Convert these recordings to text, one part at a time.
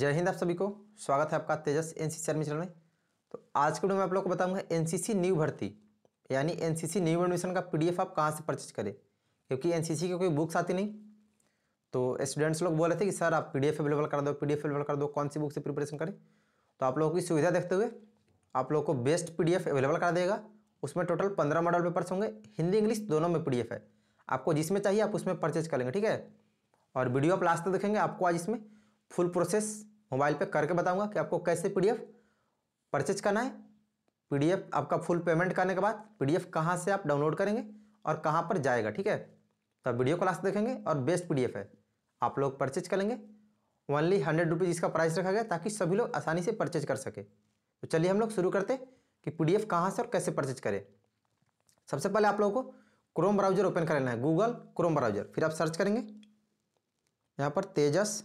जय हिंद आप सभी को स्वागत है आपका तेजस एन सी सी चैनल में तो आज के वीडियो में आप लोग को बताऊंगा एनसीसी न्यू भर्ती यानी एनसीसी न्यू एडमिशन का पीडीएफ आप कहाँ से परचेज करें क्योंकि एनसीसी की कोई बुक्स आती नहीं तो स्टूडेंट्स लोग बोल रहे थे कि सर आप पी अवेलेबल कर दो पीडीएफ अवेलेबल कर दो कौन सी बुक से प्रिपरेशन करें तो आप लोगों की सुविधा देखते हुए आप लोगों को बेस्ट पी अवेलेबल करा देगा उसमें टोटल पंद्रह मॉडल पेपर्स होंगे हिंदी इंग्लिश दोनों में पी है आपको जिसमें चाहिए आप उसमें परचेज कर लेंगे ठीक है और वीडियो आप लास्ट तक देखेंगे आपको आज इसमें फुल प्रोसेस मोबाइल पे करके बताऊंगा कि आपको कैसे पीडीएफ परचेज करना है पीडीएफ आपका फुल पेमेंट करने के बाद पीडीएफ कहाँ से आप डाउनलोड करेंगे और कहाँ पर जाएगा ठीक है तो वीडियो क्लास देखेंगे और बेस्ट पी है आप लोग परचेज करेंगे ओनली हंड्रेड रुपीज़ इसका प्राइस रखा गया ताकि सभी लोग आसानी से परचेज कर सके तो चलिए हम लोग शुरू करते कि पी कहाँ से और कैसे परचेज करें सबसे पहले आप लोगों को क्रोम ब्राउजर ओपन कर लेना है गूगल क्रोम ब्राउजर फिर आप सर्च करेंगे यहाँ पर Tejas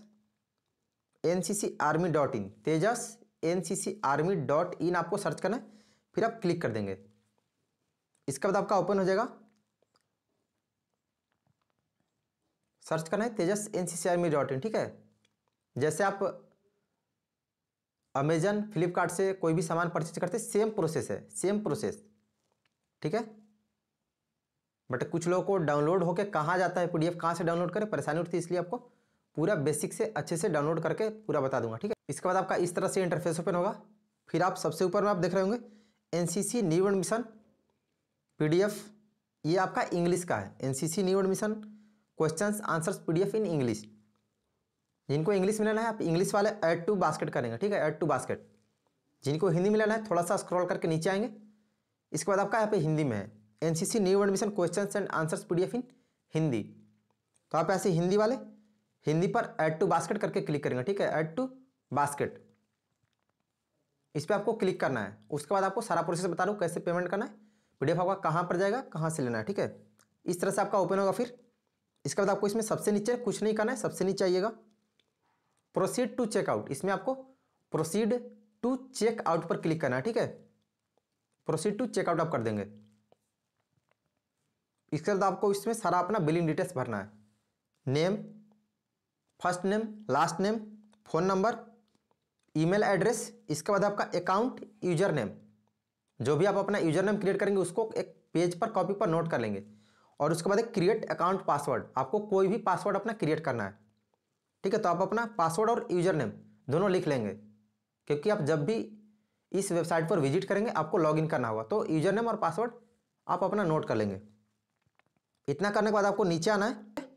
N C C army dot in Tejas N C C army dot in आपको सर्च करना है फिर आप क्लिक कर देंगे इसके बाद आपका ओपन हो जाएगा सर्च करना है Tejas N C C army dot in ठीक है जैसे आप अमेजन फ्लिपकार्ट से कोई भी सामान परचेज करते सेम प्रोसेस है सेम प्रोसेस ठीक है बट कुछ लोगों को डाउनलोड होकर कहाँ जाता है पीडीएफ कहाँ से डाउनलोड करें परेशानी उठती है इसलिए आपको पूरा बेसिक से अच्छे से डाउनलोड करके पूरा बता दूंगा ठीक है इसके बाद आपका इस तरह से इंटरफेस ओपन होगा फिर आप सबसे ऊपर में आप देख रहे होंगे N C C new admission P ये आपका इंग्लिश का है N C C new admission question answers P in English जिनको इंग्लिश में लेना है आप इंग्लिश वाले एड टू बास्केट करेंगे ठीक है एड टू बास्केट जिनको हिंदी में लेना है थोड़ा सा स्क्रॉल करके नीचे आएंगे इसके बाद आपका यहाँ पे हिंदी में है N C C new admission question and answers P in Hindi तो आप ऐसे हिंदी वाले हिंदी पर एड टू बास्केट करके क्लिक करेंगे ठीक है ऐड टू बास्केट इस पर आपको क्लिक करना है उसके बाद आपको सारा प्रोसेस बता रहा हूँ कैसे पेमेंट करना है पीडीएफ आपका कहाँ पर जाएगा कहाँ से लेना है ठीक है इस तरह से आपका ओपन होगा फिर इसके बाद आपको इसमें सबसे नीचे कुछ नहीं करना है सबसे नीचे आइएगा प्रोसीड टू चेकआउट इसमें आपको प्रोसीड टू चेकआउट पर क्लिक करना है ठीक है प्रोसीड टू चेकआउट आप कर देंगे इसके बाद आपको इसमें सारा अपना बिलिंग डिटेल्स भरना है name first name last name phone number email address इसके बाद आपका अकाउंट यूजर नेम जो भी आप अपना यूजर नेम क्रिएट करेंगे उसको एक पेज पर कॉपी पर नोट कर लेंगे और उसके बाद एक क्रिएट अकाउंट पासवर्ड आपको कोई भी पासवर्ड अपना क्रिएट करना है ठीक है तो आप अपना पासवर्ड और यूजर नेम दोनों लिख लेंगे क्योंकि आप जब भी इस वेबसाइट पर विजिट करेंगे आपको लॉगिन करना होगा तो यूजर नेम और पासवर्ड आप अपना नोट कर लेंगे इतना करने के बाद आपको नीचे आना है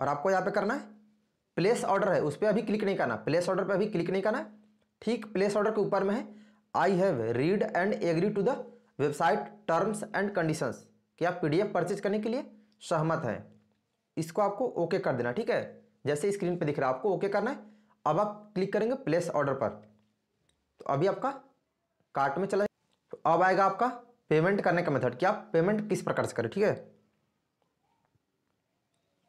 और आपको यहाँ पे करना है प्लेस ऑर्डर है उस पर अभी क्लिक नहीं करना प्लेस ऑर्डर पर अभी क्लिक नहीं करना ठीक प्लेस ऑर्डर के ऊपर में है I have read and agree to the website terms and conditions कि आप पी परचेज करने के लिए सहमत हैं इसको आपको ओके कर देना ठीक है जैसे स्क्रीन पे दिख रहा है आपको ओके करना है अब आप क्लिक करेंगे प्लेस ऑर्डर पर तो अभी आपका कार्ट में चला तो अब आएगा आपका पेमेंट करने का मेथड कि आप पेमेंट किस प्रकार से करें ठीक है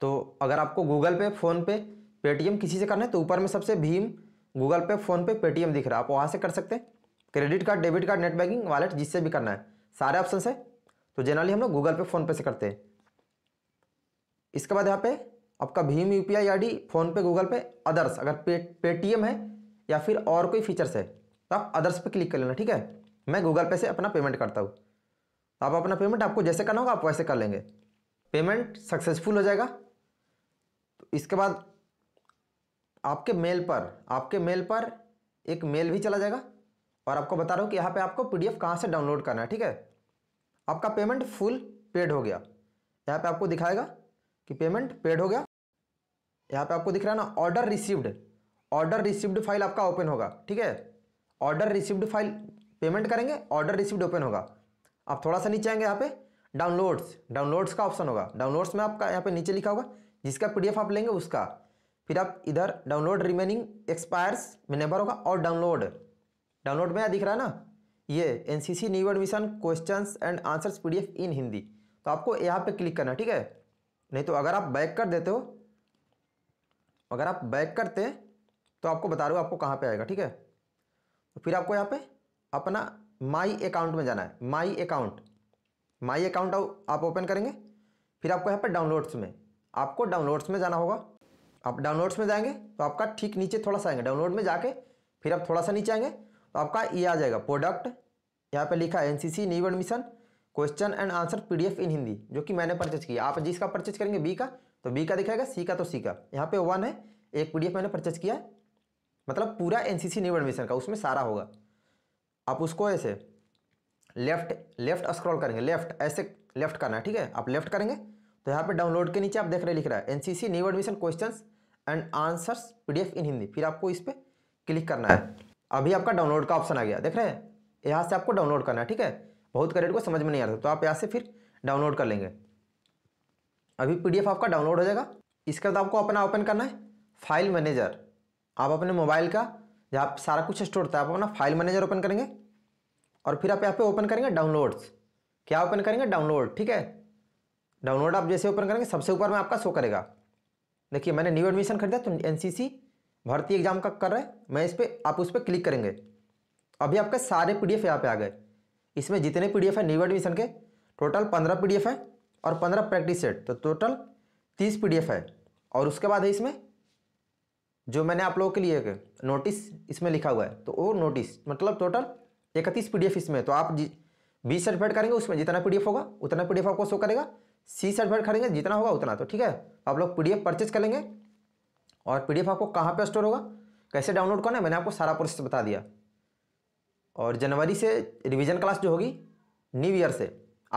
तो अगर आपको गूगल पे फ़ोनपे पेटीएम किसी से करना है तो ऊपर में सबसे भीम गूगल पे फ़ोनपे पेटीएम दिख रहा है आप वहाँ से कर सकते हैं credit card debit card net banking wallet जिससे भी करना है सारे ऑप्शन है तो जनरली हम लोग गूगल पे फ़ोनपे से करते हैं इसके बाद यहाँ पे आपका भीम U P I I D PhonePe Google Pay others अगर पे पेटीएम है या फिर और कोई फीचर्स है तो आप अदर्स पे क्लिक कर लेना ठीक है मैं गूगल पे से अपना पेमेंट करता हूँ तो आप अपना पेमेंट आपको जैसे करना होगा आप वैसे कर लेंगे पेमेंट सक्सेसफुल हो जाएगा तो इसके बाद आपके मेल पर आपके मेल पर एक मेल भी चला जाएगा और आपको बता रहा हूँ कि यहाँ पे आपको पीडीएफ कहाँ से डाउनलोड करना है ठीक है आपका पेमेंट फुल पेड हो गया यहाँ पे आपको दिखाएगा कि पेमेंट पेड हो गया यहाँ पे आपको दिख रहा है ना order received order received file आपका ओपन होगा ठीक है ऑर्डर रिसिव्ड फाइल पेमेंट करेंगे ऑर्डर रिसिव्ड ओपन होगा आप थोड़ा सा नीचे आएंगे यहाँ पे डाउनलोड्स डाउनलोड्स का ऑप्शन होगा डाउनलोड्स में आपका यहाँ पे नीचे लिखा होगा जिसका पीडीएफ आप लेंगे उसका फिर आप इधर डाउनलोड रिमेनिंग एक्सपायर्स में नंबर होगा और डाउनलोड डाउनलोड में यहाँ दिख रहा है ना ये N C C new admission question and answers P D F in Hindi तो आपको यहाँ पे क्लिक करना ठीक है नहीं तो अगर आप बैक कर देते हो अगर आप बैक करते तो आपको बता रहा हूँ आपको कहाँ पे आएगा ठीक है तो फिर आपको यहाँ पे अपना माई अकाउंट में जाना है माई अकाउंट माई अकाउंट आप ओपन करेंगे फिर आपको यहाँ पे डाउनलोड्स में आपको डाउनलोड्स में जाना होगा आप डाउनलोड्स में जाएंगे तो आपका ठीक नीचे थोड़ा सा आएंगे डाउनलोड में जाके फिर आप थोड़ा सा नीचे आएंगे तो आपका ये आ जाएगा प्रोडक्ट यहाँ पे लिखा है NCC new admission question and answer PDF in Hindi जो कि मैंने परचेज किया आप जिसका परचेज करेंगे बी का तो बी का दिखाएगा सी का तो सी का यहाँ पे वन है एक पी मैंने परचेज किया मतलब पूरा एन सी एडमिशन का उसमें सारा होगा आप उसको ऐसे लेफ्ट लेफ्ट स्क्रॉल करेंगे लेफ्ट ऐसे लेफ्ट करना है ठीक है आप लेफ्ट करेंगे तो यहाँ पे डाउनलोड के नीचे आप देख रहे लिख रहा है NCC new admission questions and answers PDF in Hindi फिर आपको इस पर क्लिक करना है अभी आपका डाउनलोड का ऑप्शन आ गया देख रहे हैं यहाँ से आपको डाउनलोड करना है ठीक है बहुत करेट को समझ में नहीं आ रहा तो आप यहाँ से फिर डाउनलोड कर लेंगे अभी पी आपका डाउनलोड हो जाएगा इसके बाद आपको अपना ओपन करना है फाइल मैनेजर आप अपने मोबाइल का जहाँ सारा कुछ स्टोर था आप अपना फाइल मैनेजर ओपन करेंगे और फिर आप यहाँ पे ओपन करेंगे डाउनलोड्स क्या ओपन करेंगे डाउनलोड ठीक है डाउनलोड आप जैसे ओपन करेंगे सबसे ऊपर में आपका शो करेगा देखिए मैंने न्यू एडमिशन खरीदा तो एन भर्ती एग्जाम का कर रहा है मैं इस पर आप उस पर क्लिक करेंगे अभी आपके सारे पी डी एफ यहाँ पे आ गए इसमें जितने पी डी एफ है न्यू एडमिशन के टोटल पंद्रह पी डी एफ है और पंद्रह प्रैक्टिस सेट तो टोटल तीस पी डी एफ है और उसके बाद है इसमें जो मैंने आप लोगों के लिए नोटिस इसमें लिखा हुआ है तो वो नोटिस मतलब टोटल इकतीस पी डी एफ इसमें तो आप बीस सर्टिफाइड करेंगे उसमें जितना पी डी एफ होगा उतना पी डी एफ आपको शो करेगा सी सर्टिफिकेट खरीदेंगे जितना होगा उतना तो ठीक है आप लोग पी परचेज कर लेंगे और पी आपको कहाँ पर स्टोर होगा कैसे डाउनलोड करना है मैंने आपको सारा प्रोसेस बता दिया और जनवरी से रिवीजन क्लास जो होगी न्यू ईयर से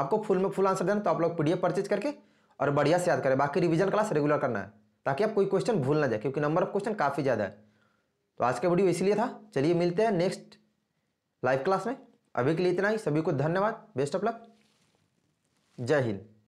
आपको फुल में फुल आंसर देना तो आप लोग पी परचेज करके और बढ़िया से याद करें बाकी रिवीजन क्लास रेगुलर करना है ताकि आप कोई क्वेश्चन भूल ना जाए क्योंकि नंबर ऑफ क्वेश्चन काफ़ी ज़्यादा है तो आज का वीडियो इसलिए था चलिए मिलते हैं नेक्स्ट लाइव क्लास में अभी के लिए इतना ही सभी को धन्यवाद बेस्ट ऑफ लक जय हिंद